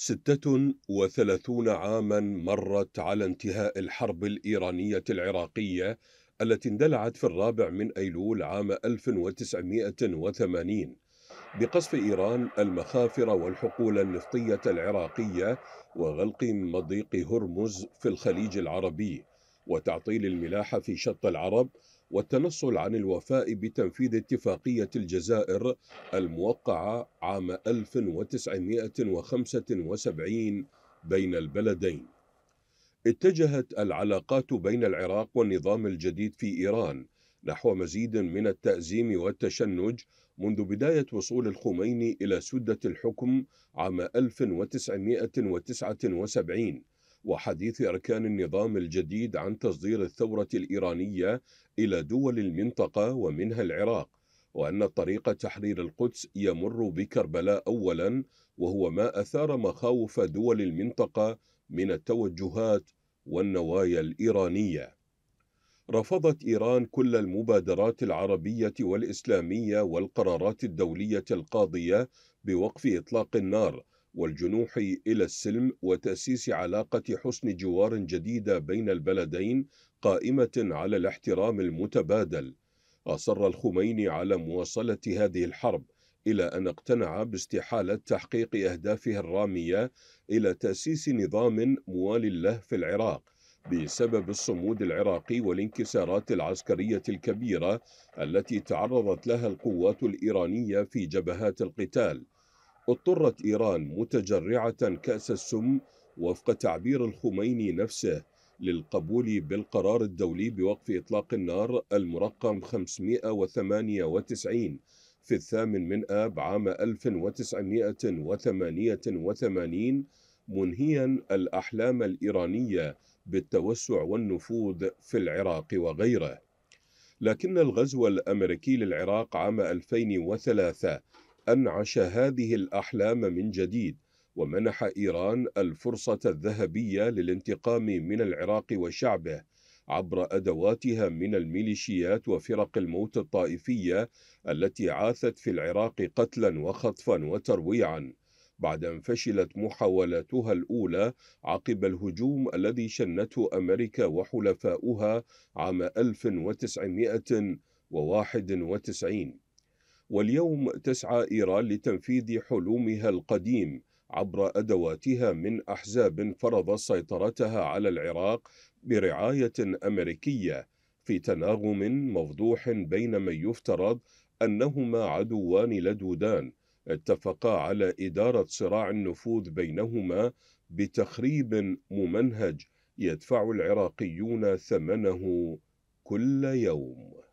ستة وثلاثون عاما مرت على انتهاء الحرب الإيرانية العراقية التي اندلعت في الرابع من أيلول عام 1980 بقصف إيران المخافر والحقول النفطية العراقية وغلق مضيق هرمز في الخليج العربي وتعطيل الملاحة في شط العرب والتنصل عن الوفاء بتنفيذ اتفاقية الجزائر الموقعة عام 1975 بين البلدين اتجهت العلاقات بين العراق والنظام الجديد في إيران نحو مزيد من التأزيم والتشنج منذ بداية وصول الخميني إلى سدة الحكم عام 1979 وحديث أركان النظام الجديد عن تصدير الثورة الإيرانية إلى دول المنطقة ومنها العراق وأن طريق تحرير القدس يمر بكربلاء أولا وهو ما أثار مخاوف دول المنطقة من التوجهات والنوايا الإيرانية رفضت إيران كل المبادرات العربية والإسلامية والقرارات الدولية القاضية بوقف إطلاق النار والجنوح إلى السلم وتأسيس علاقة حسن جوار جديدة بين البلدين قائمة على الاحترام المتبادل أصر الخميني على مواصلة هذه الحرب إلى أن اقتنع باستحالة تحقيق أهدافه الرامية إلى تأسيس نظام موال له في العراق بسبب الصمود العراقي والانكسارات العسكرية الكبيرة التي تعرضت لها القوات الإيرانية في جبهات القتال اضطرت إيران متجرعة كأس السم وفق تعبير الخميني نفسه للقبول بالقرار الدولي بوقف إطلاق النار المرقم 598 في الثامن من آب عام 1988 منهيا الأحلام الإيرانية بالتوسع والنفوذ في العراق وغيره لكن الغزو الأمريكي للعراق عام 2003 أنعش هذه الأحلام من جديد ومنح إيران الفرصة الذهبية للانتقام من العراق وشعبه عبر أدواتها من الميليشيات وفرق الموت الطائفية التي عاثت في العراق قتلا وخطفا وترويعا بعد أن فشلت محاولاتها الأولى عقب الهجوم الذي شنته أمريكا وحلفاؤها عام 1991 واليوم تسعى إيران لتنفيذ حلمها القديم عبر أدواتها من أحزاب فرض سيطرتها على العراق برعاية أمريكية في تناغم موضوح بين من يفترض أنهما عدوان لدودان اتفقا على إدارة صراع النفوذ بينهما بتخريب ممنهج يدفع العراقيون ثمنه كل يوم